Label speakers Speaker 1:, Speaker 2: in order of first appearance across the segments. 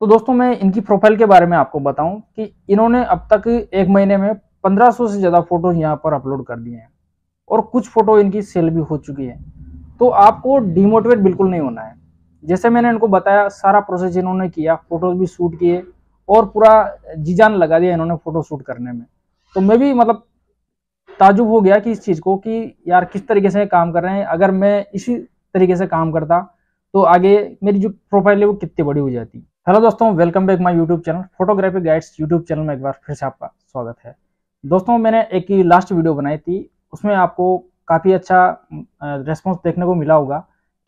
Speaker 1: तो दोस्तों मैं इनकी प्रोफाइल के बारे में आपको बताऊं कि इन्होंने अब तक एक महीने में 1500 से ज़्यादा फोटोज यहाँ पर अपलोड कर दिए हैं और कुछ फ़ोटो इनकी सेल भी हो चुकी है तो आपको डिमोटिवेट बिल्कुल नहीं होना है जैसे मैंने इनको बताया सारा प्रोसेस इन्होंने किया फ़ोटोज भी शूट किए और पूरा जीजान लगा दिया इन्होंने फ़ोटो शूट करने में तो मैं भी मतलब ताजुब हो गया कि इस चीज़ को कि यार किस तरीके से काम कर रहे हैं अगर मैं इसी तरीके से काम करता तो आगे मेरी जो प्रोफाइल है वो कितनी बड़ी हो जाती हेलो दोस्तों welcome back my YouTube channel photography guides YouTube channel में एक बार फिर से आपका स्वागत है दोस्तों मैंने एक ही लास्ट वीडियो बनाई थी उसमें आपको काफ़ी अच्छा रेस्पॉन्स देखने को मिला होगा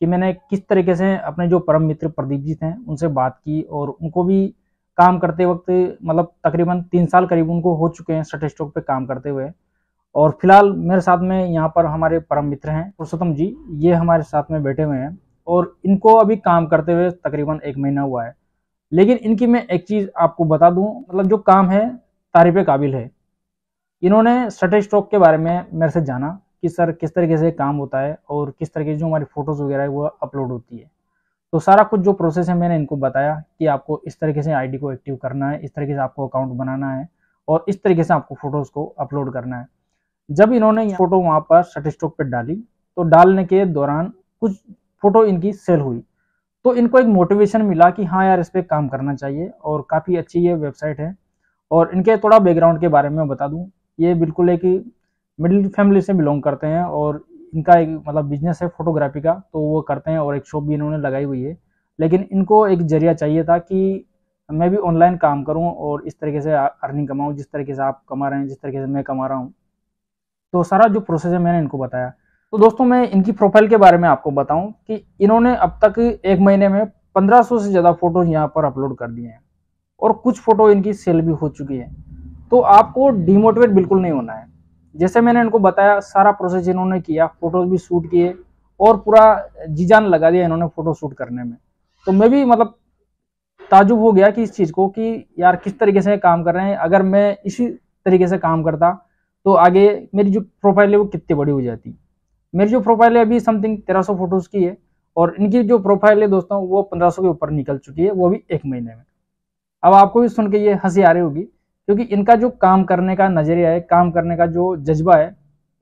Speaker 1: कि मैंने किस तरीके से अपने जो परम मित्र प्रदीप जी थे उनसे बात की और उनको भी काम करते वक्त मतलब तकरीबन तीन साल करीब उनको हो चुके हैं सटे स्टॉक पर काम करते हुए और फिलहाल मेरे साथ में यहाँ पर हमारे परम मित्र हैं पुरुषोत्तम जी ये हमारे साथ में बैठे हुए हैं और इनको अभी काम करते हुए तकरीबन एक महीना हुआ है लेकिन इनकी मैं एक चीज़ आपको बता दूं मतलब जो काम है तारीफ काबिल है इन्होंने सटे स्ट्रोक के बारे में मेरे से जाना कि सर किस तरीके से काम होता है और किस तरीके से जो हमारी फ़ोटोज़ वगैरह है वो अपलोड होती है तो सारा कुछ जो प्रोसेस है मैंने इनको बताया कि आपको इस तरीके से आईडी को एक्टिव करना है इस तरीके से आपको अकाउंट बनाना है और इस तरीके से आपको फ़ोटोज़ को अपलोड करना है जब इन्होंने फ़ोटो वहाँ पर सटे स्टॉक पर डाली तो डालने के दौरान कुछ फ़ोटो इनकी सेल हुई तो इनको एक मोटिवेशन मिला कि हाँ यार इस पर काम करना चाहिए और काफ़ी अच्छी ये वेबसाइट है और इनके थोड़ा बैकग्राउंड के बारे में बता दूँ ये बिल्कुल एक मिडिल फैमिली से बिलोंग करते हैं और इनका एक मतलब बिजनेस है फोटोग्राफी का तो वो करते हैं और एक शॉप भी इन्होंने लगाई हुई है लेकिन इनको एक जरिया चाहिए था कि मैं भी ऑनलाइन काम करूं और इस तरीके से अर्निंग कमाऊं जिस तरीके से आप कमा रहे हैं जिस तरीके से मैं कमा रहा हूं तो सारा जो प्रोसेस है मैंने इनको बताया तो दोस्तों मैं इनकी प्रोफाइल के बारे में आपको बताऊं कि इन्होंने अब तक एक महीने में 1500 से ज़्यादा फोटोज यहाँ पर अपलोड कर दिए हैं और कुछ फ़ोटो इनकी सेल भी हो चुकी है तो आपको डिमोटिवेट बिल्कुल नहीं होना है जैसे मैंने इनको बताया सारा प्रोसेस इन्होंने किया फ़ोटोज भी शूट किए और पूरा जीजान लगा दिया इन्होंने फ़ोटो शूट करने में तो मैं भी मतलब ताजुब हो गया कि इस चीज़ को कि यार किस तरीके से काम कर रहे हैं अगर मैं इसी तरीके से काम करता तो आगे मेरी जो प्रोफाइल है वो कितनी बड़ी हो जाती मेरी जो प्रोफाइल है अभी समथिंग तेरह सौ फोटोज़ की है और इनकी जो प्रोफाइल है दोस्तों वो पंद्रह सौ के ऊपर निकल चुकी है वो भी एक महीने में अब आपको भी सुन के ये हंसी आ रही होगी क्योंकि इनका जो काम करने का नज़रिया है काम करने का जो जज्बा है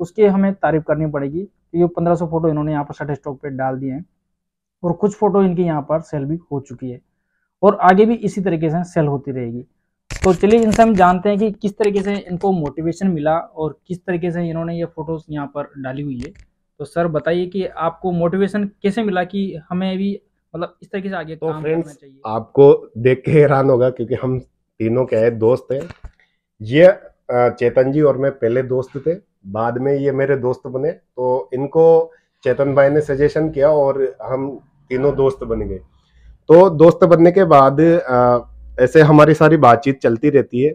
Speaker 1: उसकी हमें तारीफ करनी पड़ेगी क्योंकि पंद्रह सौ फोटो इन्होंने यहाँ पर शट स्टॉक पर डाल दिए हैं और कुछ फ़ोटो इनकी यहाँ पर सेल भी हो चुकी है और आगे भी इसी तरीके से सेल होती रहेगी तो चलिए इनसे हम जानते हैं कि किस तरीके से इनको मोटिवेशन मिला और किस तरीके से इन्होंने ये फ़ोटोज़ यहाँ पर डाली हुई है तो सर बताइए कि आपको मोटिवेशन कैसे मिला कि हमें भी मतलब इस तरीके से आगे तो काम करना चाहिए
Speaker 2: आपको देख के हैरान होगा क्योंकि हम तीनों क्या है दोस्त हैं ये चेतन जी और मैं पहले दोस्त थे बाद में ये मेरे दोस्त बने तो इनको चेतन भाई ने सजेशन किया और हम तीनों दोस्त बन गए तो दोस्त बनने के बाद ऐसे हमारी सारी बातचीत चलती रहती है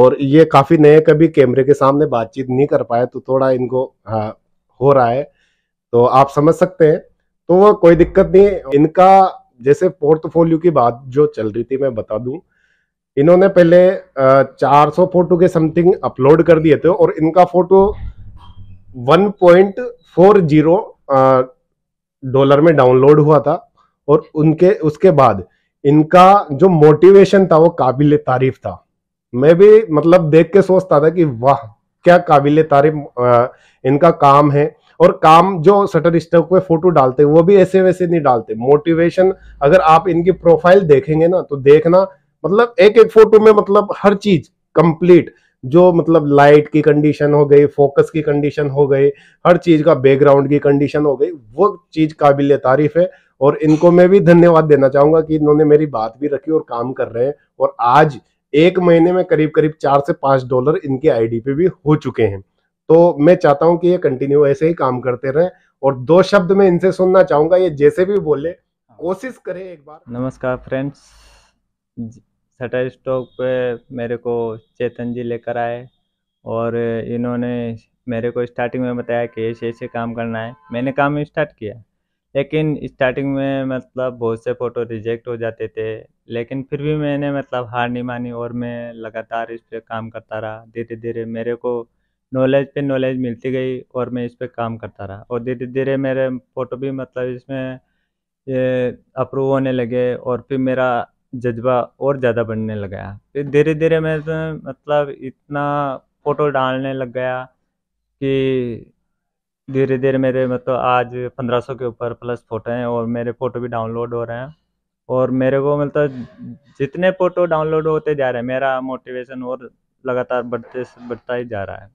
Speaker 2: और ये काफ़ी नए कभी कैमरे के सामने बातचीत नहीं कर पाए तो थोड़ा इनको हाँ, हो रहा है तो आप समझ सकते हैं तो कोई दिक्कत नहीं इनका जैसे पोर्टफोलियो की बात जो चल रही थी मैं बता दूं इन्होंने पहले 400 फोटो के समथिंग अपलोड कर दिए थे और इनका फोटो 1.40 डॉलर में डाउनलोड हुआ था और उनके उसके बाद इनका जो मोटिवेशन था वो काबिल तारीफ था मैं भी मतलब देख के सोचता था कि वाह क्या काबिल तारीफ इनका काम है और काम जो सटर स्टॉक पे फोटो डालते हैं वो भी ऐसे वैसे नहीं डालते मोटिवेशन अगर आप इनकी प्रोफाइल देखेंगे ना तो देखना मतलब एक एक फोटो में मतलब हर चीज कंप्लीट जो मतलब लाइट की कंडीशन हो गई फोकस की कंडीशन हो गई हर चीज का बैकग्राउंड की कंडीशन हो गई वो चीज काबिल तारीफ है और इनको मैं भी धन्यवाद देना चाहूंगा कि इन्होंने मेरी बात भी रखी और काम कर रहे हैं और आज एक महीने में करीब करीब चार से पांच डॉलर इनके आईडी पे भी हो चुके हैं तो मैं चाहता हूँ कि ये कंटिन्यू ऐसे ही काम करते रहें और दो शब्द में इनसे सुनना चाहूंगा ये जैसे भी बोले
Speaker 3: कोशिश करें एक बार नमस्कार फ्रेंड्स सटर स्टॉक पे मेरे को चेतन जी लेकर आए और इन्होंने मेरे को स्टार्टिंग में बताया कि ऐसे ऐसे काम करना है मैंने काम स्टार्ट किया लेकिन स्टार्टिंग में मतलब बहुत से फ़ोटो रिजेक्ट हो जाते थे लेकिन फिर भी मैंने मतलब हार नहीं मानी और मैं लगातार इस पर काम करता रहा धीरे धीरे मेरे को नॉलेज पे नॉलेज मिलती गई और मैं इस पर काम करता रहा और धीरे धीरे मेरे फ़ोटो भी मतलब इसमें अप्रूव होने लगे और फिर मेरा जज्बा और ज़्यादा बढ़ने लगा फिर धीरे धीरे मैं तो मतलब इतना फ़ोटो डालने लग गया कि धीरे धीरे मेरे मतलब आज पंद्रह सौ के ऊपर प्लस फ़ोटो हैं और मेरे फ़ोटो भी डाउनलोड हो रहे हैं और मेरे को मतलब जितने फ़ोटो डाउनलोड होते जा रहे हैं मेरा मोटिवेशन और लगातार बढ़ते बढ़ता ही जा रहा है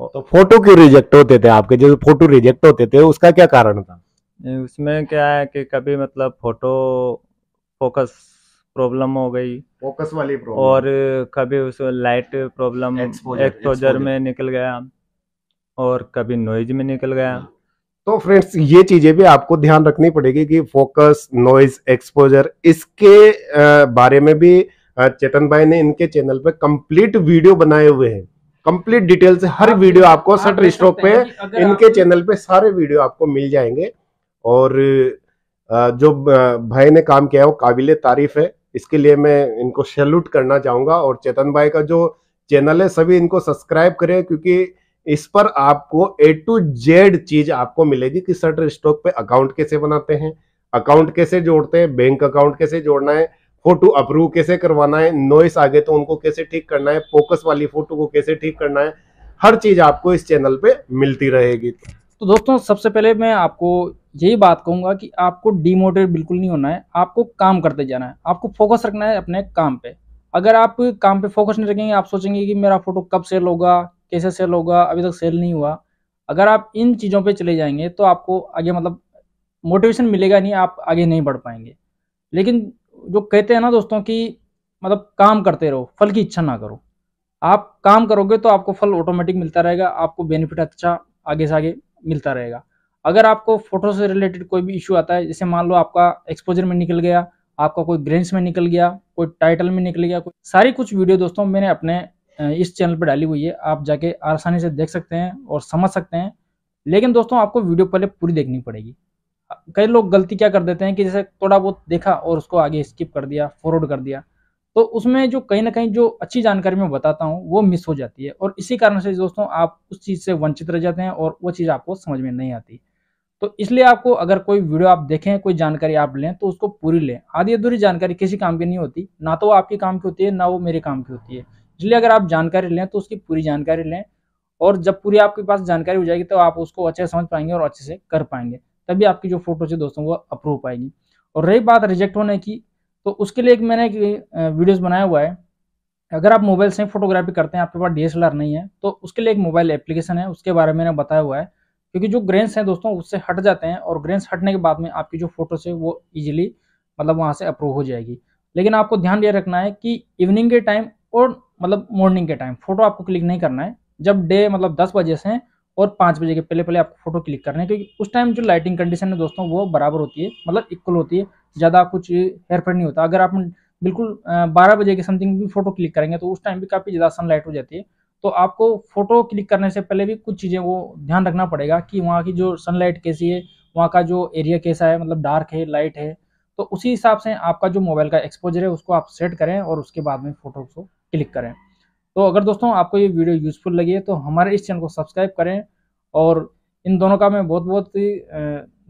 Speaker 3: तो
Speaker 2: फोटो क्यों रिजेक्ट होते थे आपके जो फोटो रिजेक्ट होते थे उसका क्या कारण था
Speaker 3: उसमें क्या है कि कभी मतलब फोटो फोकस प्रॉब्लम हो गई
Speaker 2: फोकस वाली प्रॉब्लम और
Speaker 3: कभी उस लाइट प्रॉब्लम एक्सपोजर में निकल गया और कभी नॉइज में निकल गया हाँ।
Speaker 2: तो फ्रेंड्स ये चीजें भी आपको ध्यान रखनी पड़ेगी कि फोकस नॉइज एक्सपोजर इसके बारे में भी चेतन भाई ने इनके चैनल पर कंप्लीट वीडियो बनाए हुए हैं कंप्लीट डिटेल से हर वीडियो आपको सटर स्ट्रोक पे इनके चैनल पे सारे वीडियो आपको मिल जाएंगे और जो भाई ने काम किया है वो काबिल तारीफ है इसके लिए मैं इनको सैल्यूट करना चाहूंगा और चेतन भाई का जो चैनल है सभी इनको सब्सक्राइब करें क्योंकि इस पर आपको ए टू जेड चीज आपको मिलेगी कि सटर स्टॉक पे अकाउंट कैसे बनाते हैं अकाउंट कैसे जोड़ते हैं बैंक अकाउंट कैसे जोड़ना है फोटो अप्रूव कैसे करवाना है नॉइस आ गए तो उनको कैसे ठीक करना है फोकस वाली फोटो को कैसे ठीक करना है
Speaker 1: हर चीज आपको इस चैनल पे मिलती रहेगी तो दोस्तों सबसे पहले मैं आपको यही बात कहूंगा कि आपको डिमोटिवेट बिल्कुल नहीं होना है आपको काम करते जाना है आपको फोकस रखना है अपने काम पे अगर आप काम पे फोकस नहीं रखेंगे आप सोचेंगे कि मेरा फोटो कब सेल होगा कैसे सेल होगा अभी तक सेल नहीं हुआ अगर आप इन चीज़ों पे चले जाएंगे तो आपको आगे मतलब मोटिवेशन मिलेगा नहीं आप आगे नहीं बढ़ पाएंगे लेकिन जो कहते हैं ना दोस्तों कि मतलब काम करते रहो फल की इच्छा ना करो आप काम करोगे तो आपको फल ऑटोमेटिक मिलता रहेगा आपको बेनिफिट अच्छा आगे से आगे मिलता रहेगा अगर आपको फोटो से रिलेटेड कोई भी इशू आता है जैसे मान लो आपका एक्सपोजर में निकल गया आपका कोई ग्रेन्स में निकल गया कोई टाइटल में निकल गया कोई सारी कुछ वीडियो दोस्तों मैंने अपने इस चैनल पर डाली हुई है आप जाके आसानी से देख सकते हैं और समझ सकते हैं लेकिन दोस्तों आपको वीडियो पहले पूरी देखनी पड़ेगी कई लोग गलती क्या कर देते हैं कि जैसे थोड़ा बहुत देखा और उसको आगे स्किप कर दिया फॉरवर्ड कर दिया तो उसमें जो कहीं ना कहीं जो अच्छी जानकारी मैं बताता हूँ वो मिस हो जाती है और इसी कारण से दोस्तों आप उस चीज़ से वंचित रह जाते हैं और वो चीज़ आपको समझ में नहीं आती तो इसलिए आपको अगर कोई वीडियो आप देखें कोई जानकारी आप लें तो उसको पूरी लें आधी अधूरी जानकारी किसी काम की नहीं होती ना तो वो आपके काम की होती है ना वो मेरे काम की होती है इसलिए अगर आप जानकारी लें तो उसकी पूरी जानकारी लें और जब पूरी आपके पास जानकारी हो जाएगी तो आप उसको अच्छे से समझ पाएंगे और अच्छे से कर पाएंगे तभी आपकी जो फोटोज है दोस्तों वो अप्रूव पाएगी और रही बात रिजेक्ट होने की तो उसके लिए एक मैंने एक वीडियोज़ बनाया हुआ है अगर आप मोबाइल से फोटोग्राफी करते हैं आपके पास डी नहीं है तो उसके लिए एक मोबाइल एप्लीकेशन है उसके बारे में मैंने बताया हुआ है क्योंकि जो ग्रेन्स हैं दोस्तों उससे हट जाते हैं और ग्रेन्स हटने के बाद में आपकी जो फोटोज है वो ईजिली मतलब वहाँ से अप्रूव हो जाएगी लेकिन आपको ध्यान ये रखना है कि इवनिंग के टाइम और मतलब मॉर्निंग के टाइम फोटो आपको क्लिक नहीं करना है जब डे मतलब दस बजे से और पाँच बजे के पहले पहले आपको फोटो क्लिक करना है क्योंकि उस टाइम जो लाइटिंग कंडीशन है दोस्तों वो बराबर होती है मतलब इक्वल होती है ज़्यादा कुछ हेयरफेयर नहीं होता अगर आप बिल्कुल बारह बजे के समथिंग भी फोटो क्लिक करेंगे तो उस टाइम भी काफ़ी ज़्यादा सनलाइट हो जाती है तो आपको फोटो क्लिक करने से पहले भी कुछ चीज़ें वो ध्यान रखना पड़ेगा कि वहाँ की जो सनलाइट कैसी है वहाँ का जो एरिया कैसा है मतलब डार्क है लाइट है तो उसी हिसाब से आपका जो मोबाइल का एक्सपोजर है उसको आप सेट करें और उसके बाद में फ़ोटो को क्लिक करें तो अगर दोस्तों आपको ये वीडियो यूज़फुल लगी है तो हमारे इस चैनल को सब्सक्राइब करें और इन दोनों का मैं बहुत बहुत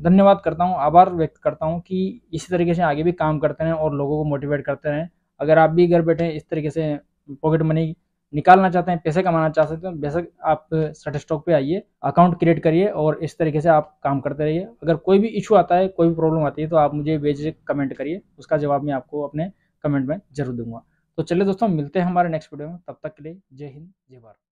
Speaker 1: धन्यवाद करता हूँ आभार व्यक्त करता हूँ कि इसी तरीके से आगे भी काम करते रहें और लोगों को मोटिवेट करते रहें अगर आप भी घर बैठे इस तरीके से पॉकेट मनी निकालना चाहते हैं पैसे कमाना चाह सकते हैं तो बेशक आप सट स्टॉक पर आइए अकाउंट क्रिएट करिए और इस तरीके से आप काम करते रहिए अगर कोई भी इशू आता है कोई भी प्रॉब्लम आती है तो आप मुझे वेज कमेंट करिए उसका जवाब मैं आपको अपने कमेंट में जरूर दूंगा तो चलिए दोस्तों मिलते हैं हमारे नेक्स्ट वीडियो में तब तक के लिए जय हिंद जय भारत